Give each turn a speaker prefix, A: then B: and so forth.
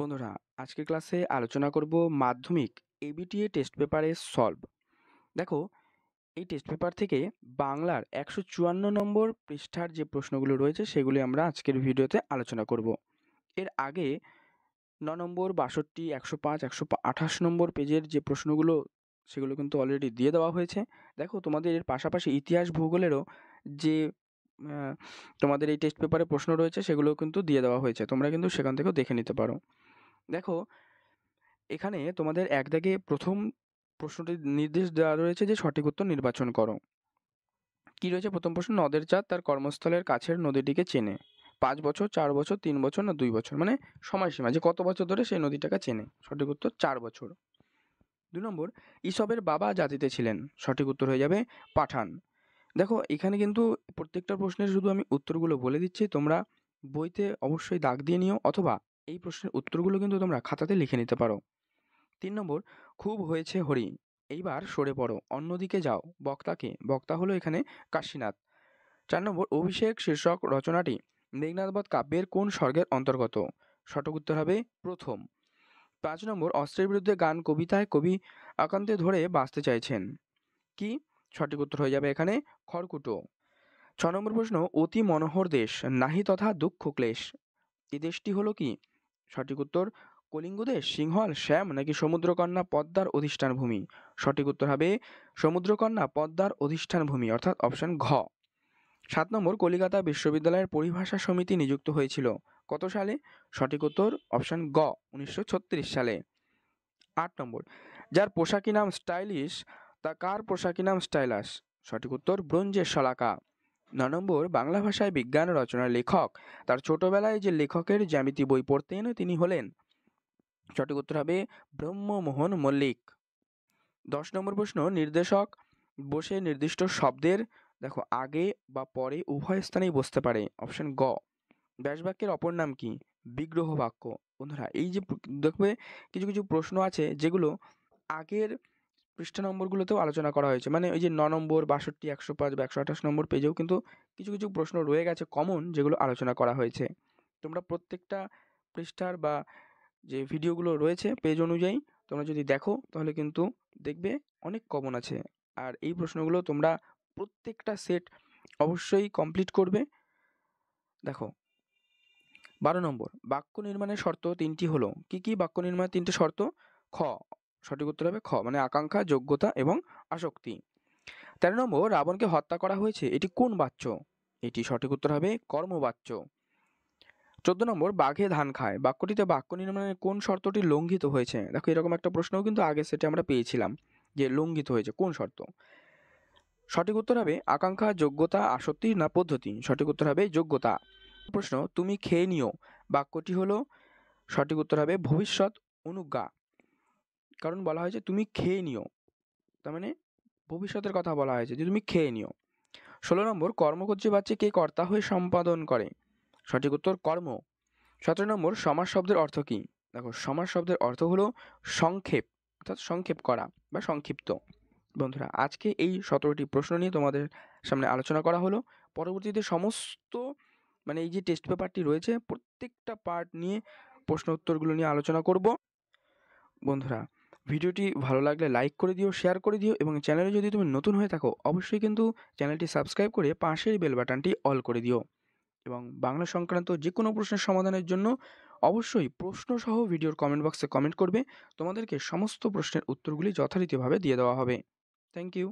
A: বন্ধুরা আজকের ক্লাসে আলোচনা করব মাধ্যমিক এবিটিএ টেস্ট পেপারে সলভ দেখো এই টেস্ট পেপার থেকে বাংলার একশো চুয়ান্ন নম্বর পৃষ্ঠার যে প্রশ্নগুলো রয়েছে সেগুলি আমরা আজকের ভিডিওতে আলোচনা করব এর আগে ন নম্বর বাষট্টি একশো পাঁচ একশো আঠাশ নম্বর পেজের যে প্রশ্নগুলো সেগুলো কিন্তু অলরেডি দিয়ে দেওয়া হয়েছে দেখো তোমাদের এর পাশাপাশি ইতিহাস ভূগোলেরও যে তোমাদের এই টেস্ট পেপারে প্রশ্ন রয়েছে সেগুলো কিন্তু দিয়ে দেওয়া হয়েছে তোমরা কিন্তু সেখান থেকেও দেখে নিতে পারো দেখো এখানে তোমাদের এক দাগে প্রথম প্রশ্নটি নির্দেশ দেওয়া রয়েছে যে সঠিক উত্তর নির্বাচন করো কি রয়েছে প্রথম প্রশ্ন নদের চাঁদ তার কর্মস্থলের কাছের নদীটিকে চেনে পাঁচ বছর চার বছর তিন বছর না দুই বছর মানে সময়সীমা যে কত বছর ধরে সেই নদীটাকে চেনে সঠিক উত্তর চার বছর দু নম্বর ইসবের বাবা জাতিতে ছিলেন সঠিক উত্তর হয়ে যাবে পাঠান দেখো এখানে কিন্তু প্রত্যেকটা প্রশ্নের শুধু আমি উত্তরগুলো বলে দিচ্ছি তোমরা বইতে অবশ্যই দাগ দিয়ে নিও অথবা এই প্রশ্নের উত্তরগুলো কিন্তু তোমরা খাতাতে লিখে নিতে পারো তিন নম্বর খুব হয়েছে হরি এইবার সরে পড়ো অন্যদিকে যাও বক্তাকে বক্তা হলো এখানে কাশীনাথ চার নম্বর অভিষেক শীর্ষক রচনাটি মেঘনাথবধ কাব্যের কোন স্বর্গের অন্তর্গত সঠিক উত্তর হবে প্রথম পাঁচ নম্বর অস্ত্রের বিরুদ্ধে গান কবিতায় কবি আকান্তে ধরে বাঁচতে চাইছেন কি সঠিক উত্তর হয়ে যাবে এখানে খড়কুটো ছ নম্বর প্রশ্ন অতি মনোহর দেশ নাহি তথা দুঃখ ক্লেশ এ দেশটি হলো কি সঠিক উত্তর কলিঙ্গদের সিংহল শ্যাম নাকি সমুদ্রকন্যা পদ্মার অধিষ্ঠান ভূমি সঠিক উত্তর হবে সমুদ্রকন্যা পদ্মার অধিষ্ঠান ভূমি অর্থাৎ অপশন ঘ সাত নম্বর কলিকাতা বিশ্ববিদ্যালয়ের পরিভাষা সমিতি নিযুক্ত হয়েছিল কত সালে সঠিক উত্তর অপশন গ উনিশশো সালে আট নম্বর যার পোশাকি নাম স্টাইলিশ তা কার পোশাকি নাম স্টাইলাস সঠিক উত্তর ব্রোঞ্জের শলাকা ন নম্বর বাংলা ভাষায় বিজ্ঞান রচনার লেখক তার ছোটবেলায় যে লেখকের জ্যামিতি বই পড়তেন তিনি হলেন সঠিক উত্তর হবে ব্রহ্মমোহন মল্লিক দশ নম্বর প্রশ্ন নির্দেশক বসে নির্দিষ্ট শব্দের দেখো আগে বা পরে উভয় স্থানেই বসতে পারে অপশন গ ব্যাসবাক্যের অপর নাম কি বিগ্রহ বাক্য বন্ধুরা এই যে দেখবে কিছু কিছু প্রশ্ন আছে যেগুলো আগের পৃষ্ঠা নম্বরগুলোতেও আলোচনা করা হয়েছে মানে ওই যে ন নম্বর বাষট্টি একশো পাঁচ বা একশো আঠাশ নম্বর পেজেও কিন্তু কিছু কিছু প্রশ্ন রয়ে গেছে কমন যেগুলো আলোচনা করা হয়েছে তোমরা প্রত্যেকটা পৃষ্ঠার বা যে ভিডিওগুলো রয়েছে পেজ অনুযায়ী তোমরা যদি দেখো তাহলে কিন্তু দেখবে অনেক কমন আছে আর এই প্রশ্নগুলো তোমরা প্রত্যেকটা সেট অবশ্যই কমপ্লিট করবে দেখো বারো নম্বর বাক্য নির্মাণের শর্ত তিনটি হলো কি কি বাক্য নির্মাণের তিনটি শর্ত খ সঠিক উত্তর হবে খ মানে আকাঙ্ক্ষা যোগ্যতা এবং আসক্তি তেরো নম্বর রাবণকে হত্যা করা হয়েছে এটি কোন বাচ্য এটি সঠিক উত্তর হবে কর্মবাচ্য চোদ্দ নম্বর বাঘে ধান খায় বাক্যটিতে বাক্য নির্মাণের কোন শর্তটি লঙ্ঘিত হয়েছে দেখো এরকম একটা প্রশ্নও কিন্তু আগে সেটি আমরা পেয়েছিলাম যে লঙ্ঘিত হয়েছে কোন শর্ত সঠিক উত্তর হবে আকাঙ্ক্ষা যোগ্যতা আসক্তি না পদ্ধতি সঠিক উত্তর হবে যোগ্যতা প্রশ্ন তুমি খেয়ে নিও বাক্যটি হলো সঠিক উত্তর হবে ভবিষ্যৎ অনুজ্ঞা কারণ বলা হয়েছে তুমি খেয়ে নিও তার মানে ভবিষ্যতের কথা বলা হয়েছে যে তুমি খেয়ে নিও ষোলো নম্বর কর্ম করছে বাচ্চা কে কর্তা হয়ে সম্পাদন করে সঠিক উত্তর কর্ম সতেরো নম্বর সমাজ শব্দের অর্থ কী দেখো সমাজ শব্দের অর্থ হলো সংক্ষেপ অর্থাৎ সংক্ষেপ করা বা সংক্ষিপ্ত বন্ধুরা আজকে এই সতেরোটি প্রশ্ন নিয়ে তোমাদের সামনে আলোচনা করা হলো পরবর্তীতে সমস্ত মানে এই যে টেস্ট পেপারটি রয়েছে প্রত্যেকটা পার্ট নিয়ে প্রশ্ন উত্তরগুলো নিয়ে আলোচনা করব বন্ধুরা ভিডিওটি ভালো লাগলে লাইক করে দিও শেয়ার করে দিও এবং চ্যানেলে যদি তুমি নতুন হয়ে থাকো অবশ্যই কিন্তু চ্যানেলটি সাবস্ক্রাইব করে পাশের বেল বাটনটি অল করে দিও এবং বাংলা সংক্রান্ত যে কোনো প্রশ্নের সমাধানের জন্য অবশ্যই প্রশ্নসহ ভিডিওর কমেন্ট বক্সে কমেন্ট করবে তোমাদেরকে সমস্ত প্রশ্নের উত্তরগুলি যথারীতিভাবে দিয়ে দেওয়া হবে থ্যাংক ইউ